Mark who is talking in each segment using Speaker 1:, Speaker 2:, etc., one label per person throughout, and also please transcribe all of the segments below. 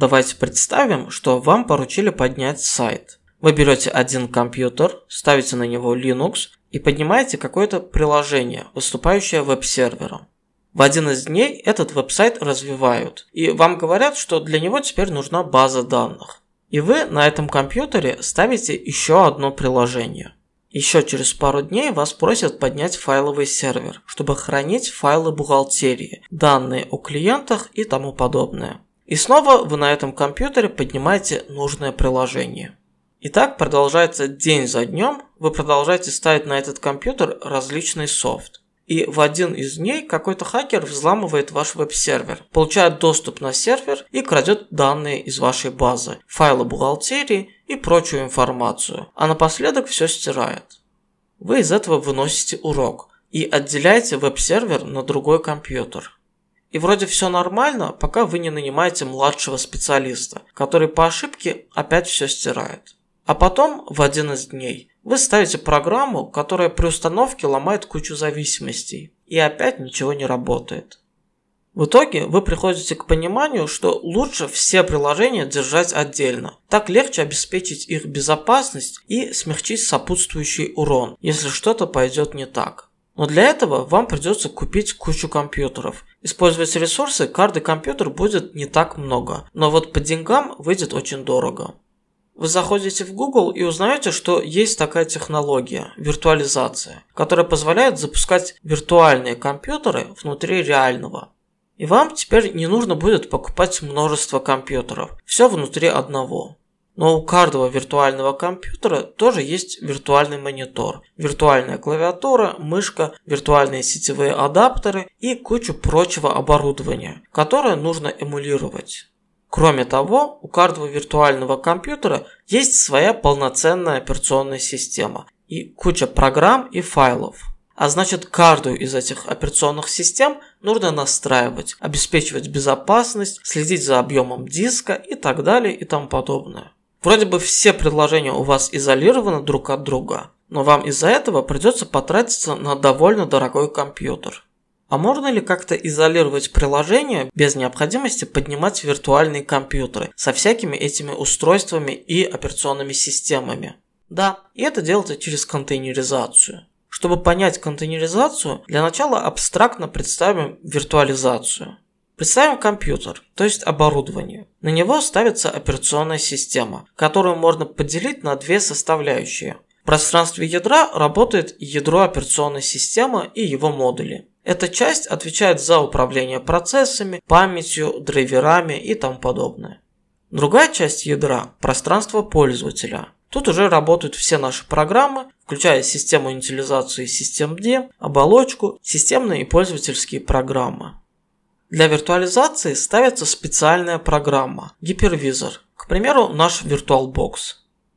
Speaker 1: Давайте представим, что вам поручили поднять сайт. Вы берете один компьютер, ставите на него Linux и поднимаете какое-то приложение, выступающее веб-сервером. В один из дней этот веб-сайт развивают, и вам говорят, что для него теперь нужна база данных. И вы на этом компьютере ставите еще одно приложение. Еще через пару дней вас просят поднять файловый сервер, чтобы хранить файлы бухгалтерии, данные о клиентах и тому подобное. И снова вы на этом компьютере поднимаете нужное приложение. И так продолжается день за днем, вы продолжаете ставить на этот компьютер различный софт. И в один из дней какой-то хакер взламывает ваш веб-сервер, получает доступ на сервер и крадет данные из вашей базы, файлы бухгалтерии и прочую информацию, а напоследок все стирает. Вы из этого выносите урок и отделяете веб-сервер на другой компьютер. И вроде все нормально, пока вы не нанимаете младшего специалиста, который по ошибке опять все стирает. А потом, в один из дней, вы ставите программу, которая при установке ломает кучу зависимостей, и опять ничего не работает. В итоге вы приходите к пониманию, что лучше все приложения держать отдельно. Так легче обеспечить их безопасность и смягчить сопутствующий урон, если что-то пойдет не так. Но для этого вам придется купить кучу компьютеров. Использовать ресурсы каждый компьютер будет не так много, но вот по деньгам выйдет очень дорого. Вы заходите в Google и узнаете, что есть такая технология – виртуализация, которая позволяет запускать виртуальные компьютеры внутри реального. И вам теперь не нужно будет покупать множество компьютеров, все внутри одного. Но у каждого виртуального компьютера тоже есть виртуальный монитор, виртуальная клавиатура, мышка, виртуальные сетевые адаптеры и кучу прочего оборудования, которое нужно эмулировать. Кроме того, у каждого виртуального компьютера есть своя полноценная операционная система и куча программ и файлов. А значит, каждую из этих операционных систем нужно настраивать, обеспечивать безопасность, следить за объемом диска и так далее и тому подобное. Вроде бы все предложения у вас изолированы друг от друга, но вам из-за этого придется потратиться на довольно дорогой компьютер. А можно ли как-то изолировать приложение без необходимости поднимать виртуальные компьютеры со всякими этими устройствами и операционными системами? Да, и это делается через контейнеризацию. Чтобы понять контейнеризацию, для начала абстрактно представим виртуализацию. Представим компьютер, то есть оборудование. На него ставится операционная система, которую можно поделить на две составляющие. В пространстве ядра работает ядро операционной системы и его модули. Эта часть отвечает за управление процессами, памятью, драйверами и тому подобное. Другая часть ядра – пространство пользователя. Тут уже работают все наши программы, включая систему инициализации систем D, оболочку, системные и пользовательские программы. Для виртуализации ставится специальная программа – гипервизор, к примеру, наш VirtualBox.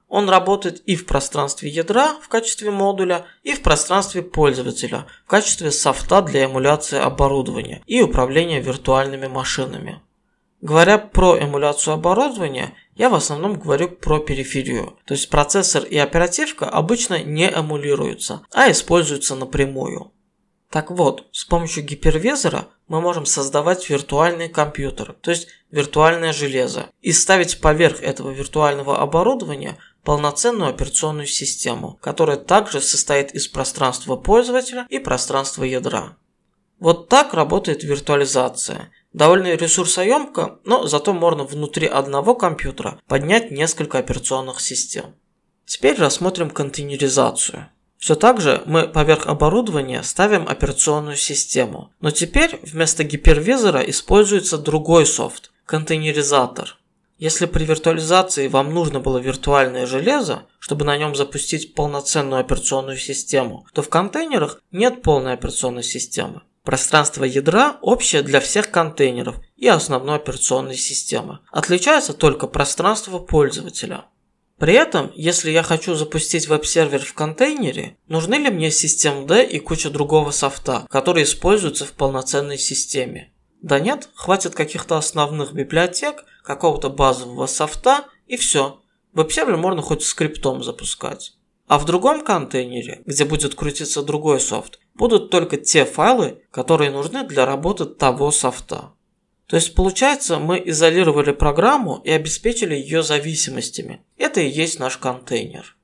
Speaker 1: Он работает и в пространстве ядра в качестве модуля, и в пространстве пользователя в качестве софта для эмуляции оборудования и управления виртуальными машинами. Говоря про эмуляцию оборудования, я в основном говорю про периферию, то есть процессор и оперативка обычно не эмулируются, а используются напрямую. Так вот, с помощью гипервизора мы можем создавать виртуальные компьютеры, то есть виртуальное железо, и ставить поверх этого виртуального оборудования полноценную операционную систему, которая также состоит из пространства пользователя и пространства ядра. Вот так работает виртуализация. Довольно ресурсоемко, но зато можно внутри одного компьютера поднять несколько операционных систем. Теперь рассмотрим контейнеризацию. Все так же мы поверх оборудования ставим операционную систему, но теперь вместо гипервизора используется другой софт – контейнеризатор. Если при виртуализации вам нужно было виртуальное железо, чтобы на нем запустить полноценную операционную систему, то в контейнерах нет полной операционной системы. Пространство ядра общее для всех контейнеров и основной операционной системы. Отличается только пространство пользователя. При этом, если я хочу запустить веб-сервер в контейнере, нужны ли мне систем D и куча другого софта, который используется в полноценной системе? Да нет, хватит каких-то основных библиотек, какого-то базового софта и все. Веб-сервер можно хоть скриптом запускать. А в другом контейнере, где будет крутиться другой софт, будут только те файлы, которые нужны для работы того софта. То есть получается, мы изолировали программу и обеспечили ее зависимостями. Это и есть наш контейнер.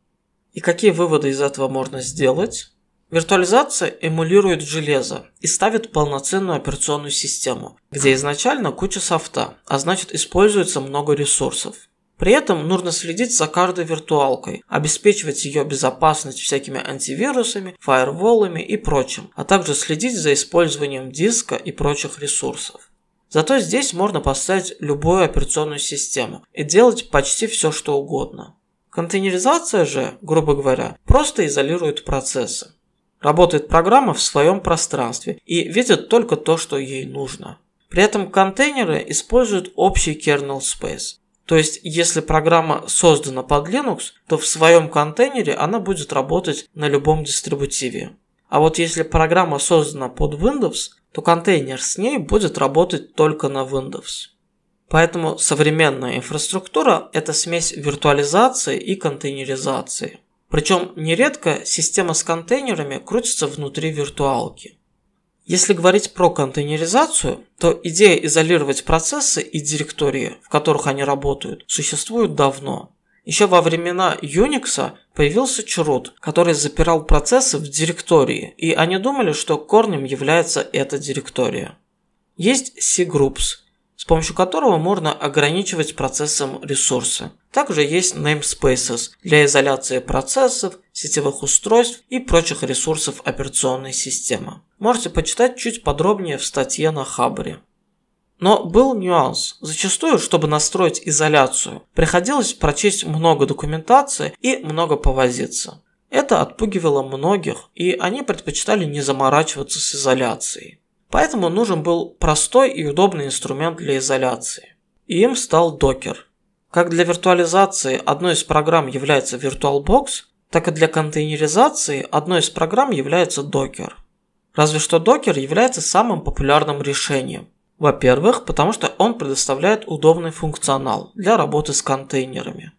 Speaker 1: И какие выводы из этого можно сделать? Виртуализация эмулирует железо и ставит полноценную операционную систему, где изначально куча софта, а значит используется много ресурсов. При этом нужно следить за каждой виртуалкой, обеспечивать ее безопасность всякими антивирусами, фаерволами и прочим, а также следить за использованием диска и прочих ресурсов. Зато здесь можно поставить любую операционную систему и делать почти все, что угодно. Контейнеризация же, грубо говоря, просто изолирует процессы. Работает программа в своем пространстве и видит только то, что ей нужно. При этом контейнеры используют общий kernel space. То есть, если программа создана под Linux, то в своем контейнере она будет работать на любом дистрибутиве. А вот если программа создана под Windows, то контейнер с ней будет работать только на Windows. Поэтому современная инфраструктура – это смесь виртуализации и контейнеризации. Причем нередко система с контейнерами крутится внутри виртуалки. Если говорить про контейнеризацию, то идея изолировать процессы и директории, в которых они работают, существует давно. Еще во времена Unix появился чрут, который запирал процессы в директории, и они думали, что корнем является эта директория. Есть cgroups, с помощью которого можно ограничивать процессом ресурсы. Также есть namespaces для изоляции процессов, сетевых устройств и прочих ресурсов операционной системы. Можете почитать чуть подробнее в статье на Хабре. Но был нюанс. Зачастую, чтобы настроить изоляцию, приходилось прочесть много документации и много повозиться. Это отпугивало многих, и они предпочитали не заморачиваться с изоляцией. Поэтому нужен был простой и удобный инструмент для изоляции. И им стал докер. Как для виртуализации одной из программ является VirtualBox, так и для контейнеризации одной из программ является докер. Разве что докер является самым популярным решением – во-первых, потому что он предоставляет удобный функционал для работы с контейнерами.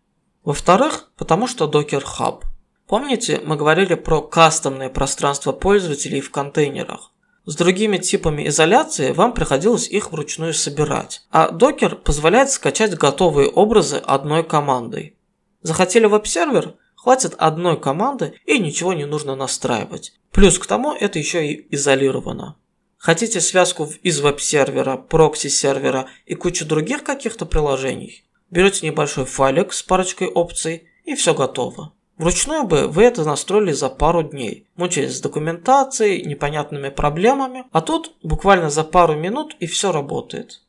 Speaker 1: Во-вторых, потому что Docker Hub. Помните, мы говорили про кастомные пространства пользователей в контейнерах? С другими типами изоляции вам приходилось их вручную собирать, а Docker позволяет скачать готовые образы одной командой. Захотели веб-сервер? Хватит одной команды и ничего не нужно настраивать. Плюс к тому это еще и изолировано. Хотите связку из веб-сервера, прокси-сервера и кучу других каких-то приложений? Берете небольшой файлик с парочкой опций и все готово. Вручную бы вы это настроили за пару дней, мучаясь с документацией, непонятными проблемами, а тут буквально за пару минут и все работает.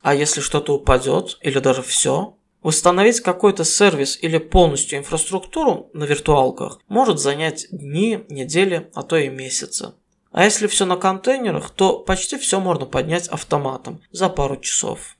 Speaker 1: А если что-то упадет, или даже все, восстановить какой-то сервис или полностью инфраструктуру на виртуалках может занять дни, недели, а то и месяцы. А если все на контейнерах, то почти все можно поднять автоматом за пару часов.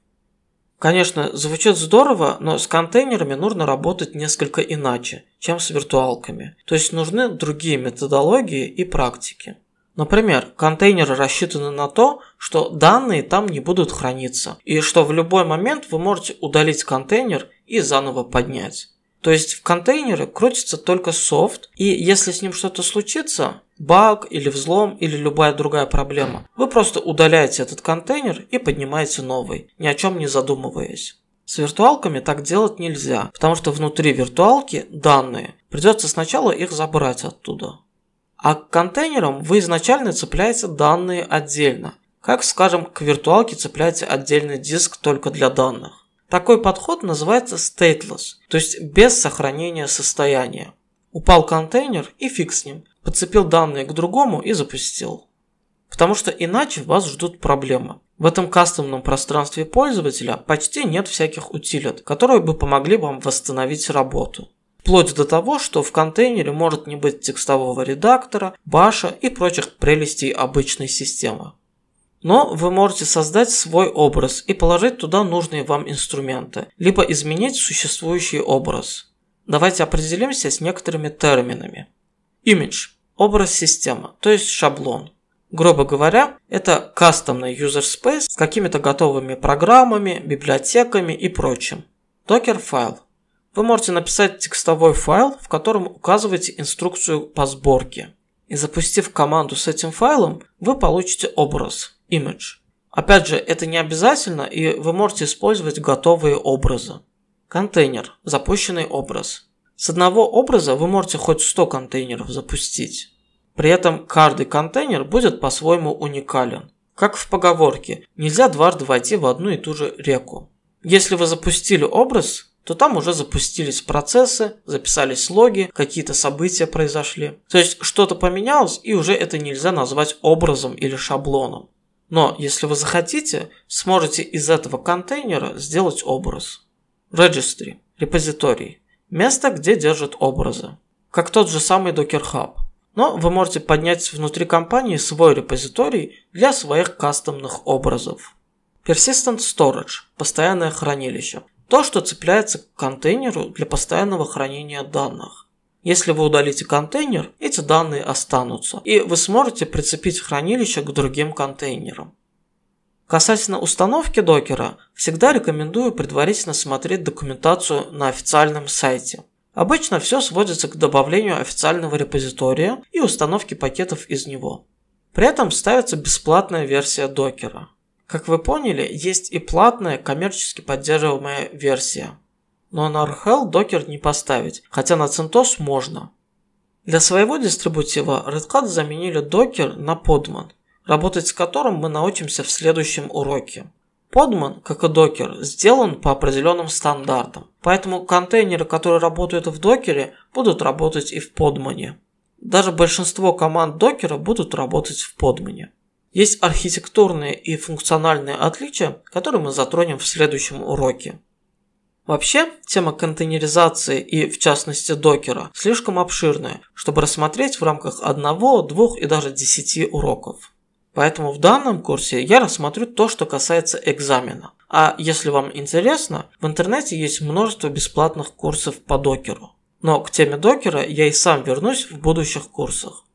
Speaker 1: Конечно, звучит здорово, но с контейнерами нужно работать несколько иначе, чем с виртуалками. То есть нужны другие методологии и практики. Например, контейнеры рассчитаны на то, что данные там не будут храниться, и что в любой момент вы можете удалить контейнер и заново поднять. То есть в контейнеры крутится только софт, и если с ним что-то случится, баг или взлом или любая другая проблема, вы просто удаляете этот контейнер и поднимаете новый, ни о чем не задумываясь. С виртуалками так делать нельзя, потому что внутри виртуалки данные. Придется сначала их забрать оттуда. А к контейнерам вы изначально цепляете данные отдельно. Как, скажем, к виртуалке цепляете отдельный диск только для данных. Такой подход называется stateless, то есть без сохранения состояния. Упал контейнер и фиг с ним, подцепил данные к другому и запустил. Потому что иначе вас ждут проблемы. В этом кастомном пространстве пользователя почти нет всяких утилит, которые бы помогли вам восстановить работу. Вплоть до того, что в контейнере может не быть текстового редактора, баша и прочих прелестей обычной системы. Но вы можете создать свой образ и положить туда нужные вам инструменты, либо изменить существующий образ. Давайте определимся с некоторыми терминами. Image – образ система, то есть шаблон. Грубо говоря, это кастомный user space с какими-то готовыми программами, библиотеками и прочим. Docker файл. Вы можете написать текстовой файл, в котором указываете инструкцию по сборке. И запустив команду с этим файлом, вы получите образ, image. Опять же, это не обязательно, и вы можете использовать готовые образы. Контейнер, запущенный образ. С одного образа вы можете хоть 100 контейнеров запустить. При этом каждый контейнер будет по-своему уникален. Как в поговорке, нельзя дважды войти в одну и ту же реку. Если вы запустили образ, то там уже запустились процессы, записались логи, какие-то события произошли. То есть что-то поменялось, и уже это нельзя назвать образом или шаблоном. Но если вы захотите, сможете из этого контейнера сделать образ. Registry – репозиторий. Место, где держат образы. Как тот же самый Docker Hub. Но вы можете поднять внутри компании свой репозиторий для своих кастомных образов. Persistent Storage – постоянное хранилище. То, что цепляется к контейнеру для постоянного хранения данных. Если вы удалите контейнер, эти данные останутся, и вы сможете прицепить хранилище к другим контейнерам. Касательно установки докера, всегда рекомендую предварительно смотреть документацию на официальном сайте. Обычно все сводится к добавлению официального репозитория и установке пакетов из него. При этом ставится бесплатная версия докера. Как вы поняли, есть и платная, коммерчески поддерживаемая версия. Но на Archel докер не поставить, хотя на CentOS можно. Для своего дистрибутива Redcat заменили докер на Podman, работать с которым мы научимся в следующем уроке. Podman, как и докер, сделан по определенным стандартам, поэтому контейнеры, которые работают в докере, будут работать и в подмане. Даже большинство команд докера будут работать в подмане. Есть архитектурные и функциональные отличия, которые мы затронем в следующем уроке. Вообще, тема контейнеризации и, в частности, докера слишком обширная, чтобы рассмотреть в рамках одного, двух и даже десяти уроков. Поэтому в данном курсе я рассмотрю то, что касается экзамена. А если вам интересно, в интернете есть множество бесплатных курсов по докеру. Но к теме докера я и сам вернусь в будущих курсах.